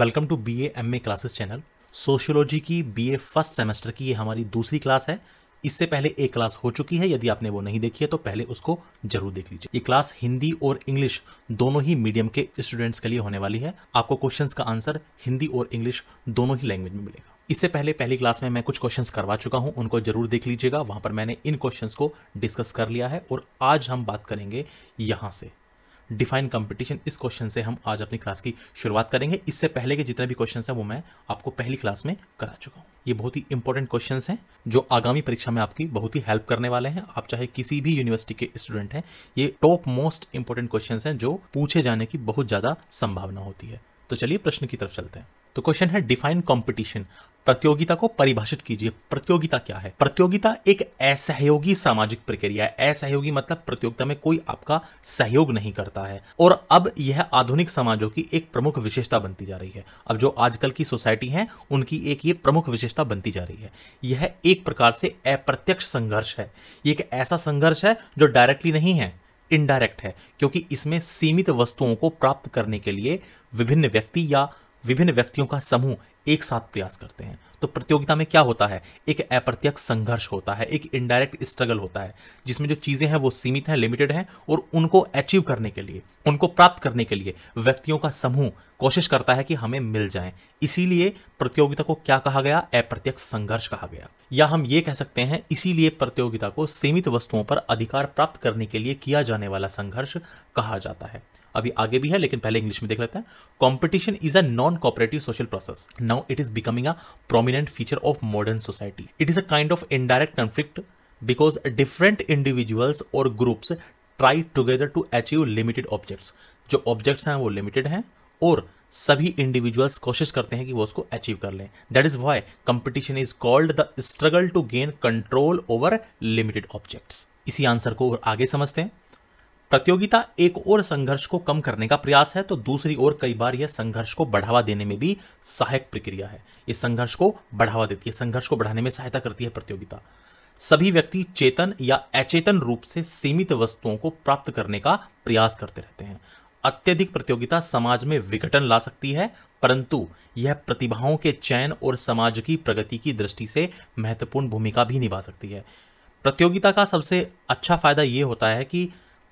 Welcome to B M A classes channel sociology की B A first semester की ये हमारी दूसरी क्लास है इससे पहले एक क्लास हो चुकी है यदि आपने वो नहीं देखी है तो पहले उसको जरूर देख लीजिए ये क्लास हिंदी और इंग्लिश दोनों ही मीडियम के स्टूडेंट्स के लिए होने वाली है आपको क्वेश्चंस का आंसर हिंदी और इंग्लिश दोनों ही लैंग्वेज में मिलेगा इससे पहले पहली क्लास में मैं कुछ क्वेश्चंस करवा चुका हूं उनको जरूर देख लीजिएगा वहां पर मैंने इन क्वेश्चंस को डिस्कस कर लिया है और आज हम बात करेंगे यहां से डिफाइन कंपटीशन इस क्वेश्चन से हम आज अपनी क्लास की शुरुआत करेंगे इससे पहले के जितने भी क्वेश्चन हैं वो मैं आपको पहली क्लास में करा चुका हूँ ये बहुत ही इंपॉर्टेंट क्वेश्चन हैं जो आगामी परीक्षा में आपकी बहुत ही हेल्प करने वाले हैं आप चाहे किसी भी यूनिवर्सिटी के स्टूडेंट हैं ये टॉप मोस्ट इंपॉर्टेंट क्वेश्चन हैं जो पूछे जाने की बहुत ज़्यादा संभावना होती है तो चलिए प्रश्न की तरफ चलते हैं तो क्वेश्चन है डिफाइन कंपटीशन प्रतियोगिता को परिभाषित कीजिए प्रतियोगिता क्या है प्रतियोगिता एक असहयोगी सामाजिक प्रक्रिया है असहयोगी मतलब प्रतियोगिता में कोई आपका सहयोग नहीं करता है और अब यह आधुनिक समाजों की एक प्रमुख विशेषता बनती जा रही है अब जो आजकल की सोसाइटी है उनकी एक ये प्रमुख विशेषता बनती जा रही है यह एक प्रकार से अप्रत्यक्ष संघर्ष है ये एक ऐसा संघर्ष है जो डायरेक्टली नहीं है इनडायरेक्ट है क्योंकि इसमें सीमित वस्तुओं को प्राप्त करने के लिए विभिन्न व्यक्ति या विभिन्न व्यक्तियों का समूह एक साथ प्रयास करते हैं तो प्रतियोगिता में क्या होता है एक अप्रत्यक्ष संघर्ष होता है एक इनडायरेक्ट स्ट्रगल होता है जिसमें जो चीज़ें हैं वो सीमित हैं लिमिटेड हैं और उनको अचीव करने के लिए उनको प्राप्त करने के लिए व्यक्तियों का समूह कोशिश करता है कि हमें मिल जाए इसीलिए प्रतियोगिता को क्या कहा गया अप्रत्यक्ष संघर्ष कहा गया या हम ये कह सकते हैं इसीलिए प्रतियोगिता को सीमित वस्तुओं पर अधिकार प्राप्त करने के लिए किया जाने वाला संघर्ष कहा जाता है अभी आगे भी है लेकिन पहले इंग्लिश में देख लेते हैं competition is a non cooperative social process now it is becoming a prominent feature of modern society it is a kind of indirect conflict because different individuals और groups try together to achieve limited objects जो objects हैं वो limited हैं और सभी individuals कोशिश करते हैं कि वो उसको अचीव कर लें that is why competition is called the struggle to gain control over limited objects इसी आंसर को और आगे समझते हैं प्रतियोगिता एक और संघर्ष को कम करने का प्रयास है तो दूसरी ओर कई बार यह संघर्ष को बढ़ावा देने में भी सहायक प्रक्रिया है यह संघर्ष को बढ़ावा देती है संघर्ष को बढ़ाने में सहायता करती है प्रतियोगिता सभी व्यक्ति चेतन या अचेतन रूप से सीमित वस्तुओं को प्राप्त करने का प्रयास करते रहते हैं अत्यधिक प्रतियोगिता समाज में विघटन ला सकती है परंतु यह प्रतिभाओं के चयन और समाज की प्रगति की दृष्टि से महत्वपूर्ण भूमिका भी निभा सकती है प्रतियोगिता का सबसे अच्छा फायदा यह होता है कि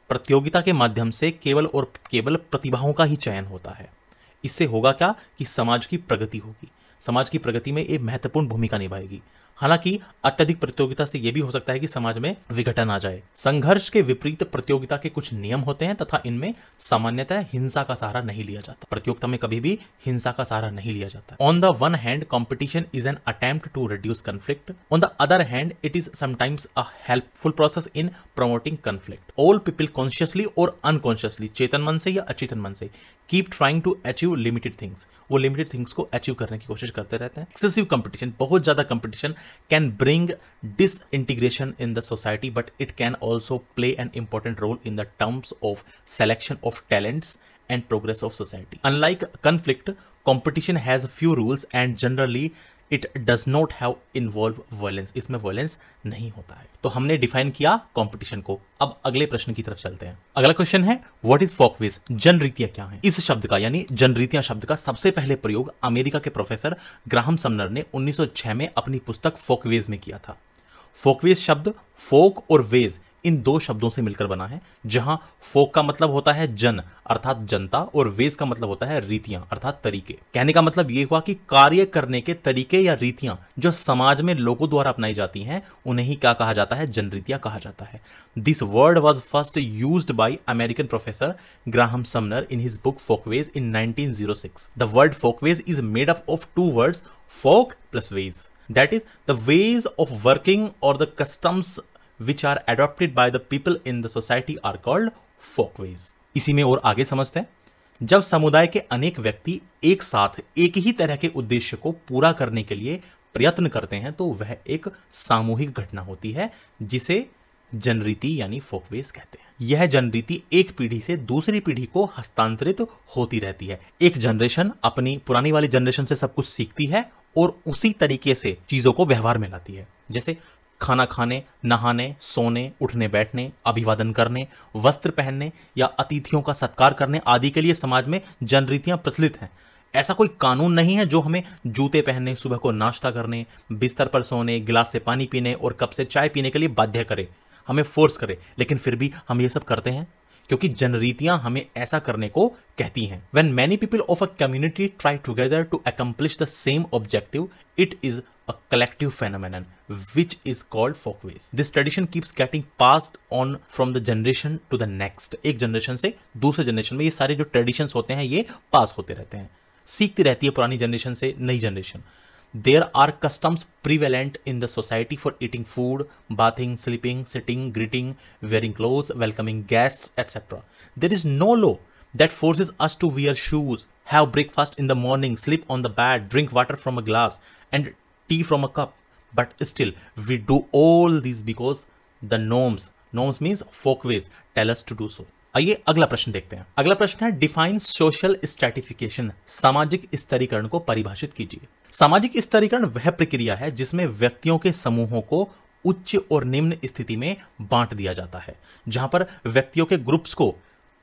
प्रतियोगिता के माध्यम से केवल और केवल प्रतिभाओं का ही चयन होता है इससे होगा क्या कि समाज की प्रगति होगी समाज की प्रगति में एक महत्वपूर्ण भूमिका निभाएगी हालांकि अत्यधिक प्रतियोगिता से यह भी हो सकता है कि समाज में विघटन आ जाए संघर्ष के विपरीत प्रतियोगिता के कुछ नियम होते हैं तथा इनमें सामान्यतः हिंसा का सहारा नहीं लिया जाता प्रतियोगिता में कभी भी हिंसा का सहारा नहीं लिया जाता on the one hand competition is an attempt to reduce conflict on the other hand it is sometimes a helpful process in promoting conflict all people consciously और अनकॉन्शियसली चेतन मन से या अचेतन मन से keep trying to achieve limited things वो limited things को अचीव करने की कोशिश करते रहते हैं एक्सेसिव कंपटीशन बहुत ज़्यादा competition can bring disintegration in the society but it can also play an important role in the terms of selection of talents and progress of society unlike conflict, competition has few rules and generally it does not have involve violence इसमें violence नहीं होता है तो हमने define किया competition को अब अगले प्रश्न की तरफ चलते हैं अगला क्वेश्चन है व्हाट इज फॉकविज जनरीतियां क्या है इस शब्द का यानी जनरीतियां शब्द का सबसे पहले प्रयोग अमेरिका के प्रोफेसर ग्राहम समनर ने 1906 में अपनी पुस्तक फोकवेज में किया था फोकवेज शब्द फोक और वेज इन दो शब्दों से मिलकर बना है जहां फोक का मतलब होता है जन अर्थात जनता और वेज का मतलब होता है रीतियां अर्थात तरीके कहने का मतलब ये हुआ कि कार्य करने के तरीके या रीतियां जो समाज में लोगों द्वारा अपनाई जाती हैं उन्हें ही क्या कहा जाता है जन रीतियां कहा जाता है this word was first use by American professor Graham Sumner in his book folkways in nineteen zero six the word folkways is made up of two word folk plus ways that is the ways of working or the customs which are adopted by the people in the society are called folkways इसी में और आगे समझते हैं जब समुदाय के अनेक व्यक्ति एक साथ एक ही तरह के उद्देश्य को पूरा करने के लिए प्रयत्न करते हैं तो वह एक सामूहिक घटना होती है जिसे जनरीति यानी फोकवेज कहते हैं यह जनरीति एक पीढ़ी से दूसरी पीढ़ी को हस्तांतरित तो होती रहती है एक जनरेशन अपनी पुरानी वाली जनरेशन से सब कुछ सीखती है और उसी तरीके से चीजों को व्यवहार में लाती है जैसे खाना खाने नहाने सोने उठने बैठने अभिवादन करने वस्त्र पहनने या अतिथियों का सत्कार करने आदि के लिए समाज में जनरीतियां प्रचलित हैं ऐसा कोई कानून नहीं है जो हमें जूते पहनने सुबह को नाश्ता करने बिस्तर पर सोने गिलास से पानी पीने और कप से चाय पीने के लिए बाध्य करे हमें फोर्स करे लेकिन फिर भी हम ये सब करते हैं क्योंकि जनरीतियां हमें ऐसा करने को कहती हैं when many people of a community try together to accomplish the same objective it is a collective phenomenon which is called folkways. This tradition keeps getting pass on from the generation to the next एक generation से दूसरे generation में ये सारे जो tradition होते हैं ये पास होते रहते हैं सीखती रहती है पुरानी जनरेशन से नई generation there are customs prevalent in the society for eating food bathing sleeping sitting greeting wearing cloth welcoming guest etcetera there is no law that forces us to wear shoes have breakfast in the morning sleep on the bed drink water from a glass and tea from a cup but still we do all this because the norms norms means folkways tells to do so आइए अगला प्रश्न देखते हैं अगला प्रश्न है define social stratification सामाजिक स्तरीकरण को परिभाषित कीजिए सामाजिक स्तरीकरण वह प्रक्रिया है जिसमें व्यक्तियों के समूहों को उच्च और निम्न स्थिति में बांट दिया जाता है जहां पर व्यक्तियों के ग्रुप्स को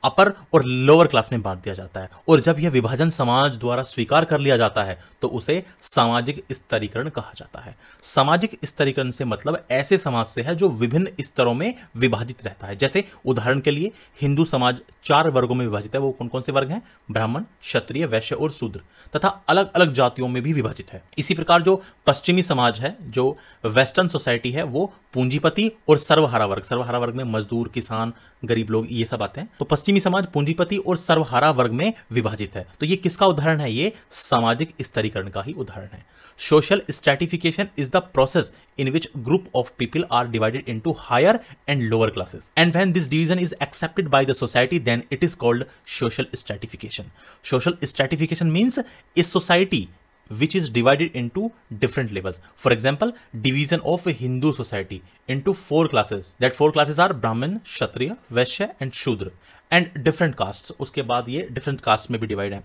अपर और लोअर क्लास में बांट दिया जाता है और जब यह विभाजन समाज द्वारा स्वीकार कर लिया जाता है तो उसे सामाजिक स्तरीकरण कहा जाता है सामाजिक स्तरीकरण से मतलब ऐसे समाज से है जो विभिन्न स्तरों में विभाजित रहता है जैसे उदाहरण के लिए हिंदू समाज चार वर्गों में विभाजित है वो कौन कौन से वर्ग हैं ब्राह्मण क्षत्रिय वैश्य और शूद्र तथा अलग अलग जातियों में भी विभाजित है इसी प्रकार जो पश्चिमी समाज है जो वेस्टर्न सोसाइटी है वो पूंजीपति और सर्वहारा वर्ग सर्वहारा वर्ग में मजदूर किसान गरीब लोग ये सब आते हैं तो पश्चिम पश्चिमी समाज पूंजीपति और सर्वहारा वर्ग में विभाजित है तो ये किसका उदाहरण है ये सामाजिक स्तरीकरण का ही उदाहरण है social stratification is the process in which group of people are divided into higher and lower classes and when this division is accepted by the society then it is called social stratification social stratification means इस society which is divided into different level for example division of Hindu society into four classes that four classes are Brahmin Kshatriya वैश्य and शूद्र and different caste उसके बाद ये different caste में भी divide है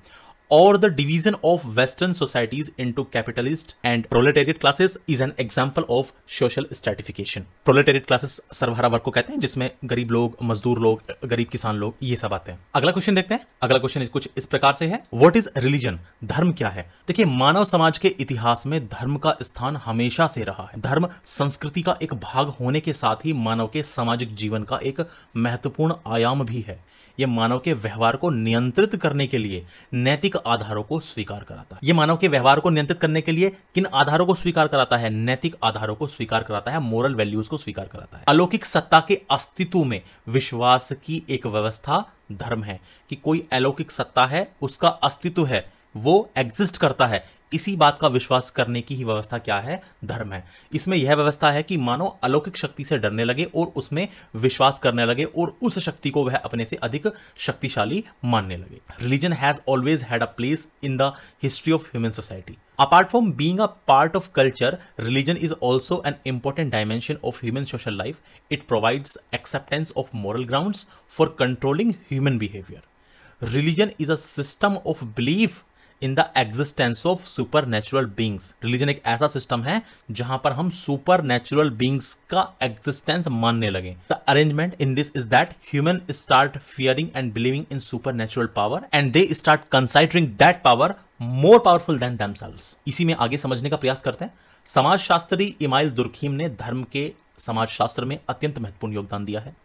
or the division of Western societies into capitalist and proletariat classes is an example of social stratification. Proletariat classes सर्वहारा वर्ग को कहते हैं जिसमें गरीब लोग मजदूर लोग गरीब किसान लोग ये सब आते हैं अगला क्वेश्चन देखते हैं अगला क्वेश्चन कुछ इस प्रकार से है व्हाट इज रिलीजन धर्म क्या है देखिए मानव समाज के इतिहास में धर्म का स्थान हमेशा से रहा है धर्म संस्कृति का एक भाग होने के साथ ही मानव के सामाजिक जीवन का एक महत्वपूर्ण आयाम भी है यह मानव के व्यवहार को नियंत्रित करने के लिए नैतिक आधारों को स्वीकार कराता है ये मानव के व्यवहार को नियंत्रित करने के लिए किन आधारों को स्वीकार कराता है नैतिक आधारों को स्वीकार कराता है मोरल वैल्यूज को स्वीकार कराता है अलौकिक सत्ता के अस्तित्व में विश्वास की एक व्यवस्था धर्म है कि कोई अलौकिक सत्ता है उसका अस्तित्व है वो एग्जिस्ट करता है इसी बात का विश्वास करने की ही व्यवस्था क्या है धर्म है इसमें यह व्यवस्था है कि मानव अलौकिक शक्ति से डरने लगे और उसमें विश्वास करने लगे और उस शक्ति को वह अपने से अधिक शक्तिशाली मानने लगे religion has always had a place in the history of human society apart from being a part of culture religion is also an important dimension of human social life it provides acceptance of moral ground for controlling human behaviour religion is a system of belief in the existence of super natural beings religion एक ऐसा system है जहां पर हम super natural beings का existence मानने लगे the arrangement in this is that human start fearing and believing in super natural power and they start considering that power more powerful than them इसी में आगे समझने का प्रयास करते हैं समाजशास्त्री इमाइल दुर्खीम ने धर्म के समाजशास्त्र में अत्यंत महत्वपूर्ण योगदान दिया है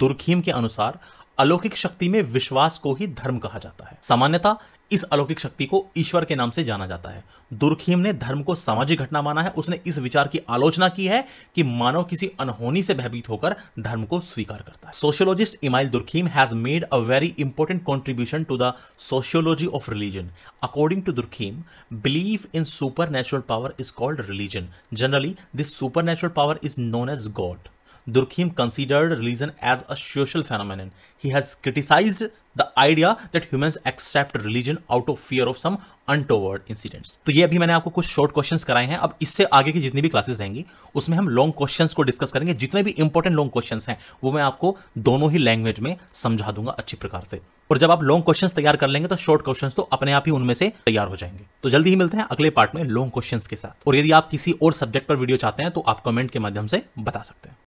दुर्खीम के अनुसार अलौकिक शक्ति में विश्वास को ही धर्म कहा जाता है सामान्यता इस अलौकिक शक्ति को ईश्वर के नाम से जाना जाता है दुर्खीम ने धर्म को सामाजिक घटना माना है उसने इस विचार की आलोचना की है कि मानव किसी अनहोनी से भयभीत होकर धर्म को स्वीकार करता है sociologist Emile Durkheim has made a very important contribution to the sociology of religion according to Durkheim believe in super power is called religion generally this super power is known as God Durkheim considered religion as a social phenomenon. He has criticized the idea that humans accept religion out of fear of some untoward incidents. तो ये अभी मैंने आपको कुछ short questions कराए हैं अब इससे आगे की जितनी भी क्लासेस रहेंगी उसमें हम लॉन्ग questions को डिस्कस करेंगे जितने भी इंपॉर्टेंट लॉन्ग questions हैं वो मैं आपको दोनों ही लैंग्वेज में समझा दूंगा अच्छी प्रकार से और जब आप लॉन्ग क्वेश्चंस तैयार कर लेंगे तो शॉर्ट क्वेश्चंस तो अपने आप ही उनमें से तैयार हो जाएंगे तो जल्दी ही मिलते हैं अगले पार्ट में लॉन्ग क्वेश्चंस के साथ और यदि आप किसी और सब्जेक्ट पर वीडियो चाहते हैं तो आप कमेंट के माध्यम से बता सकते हैं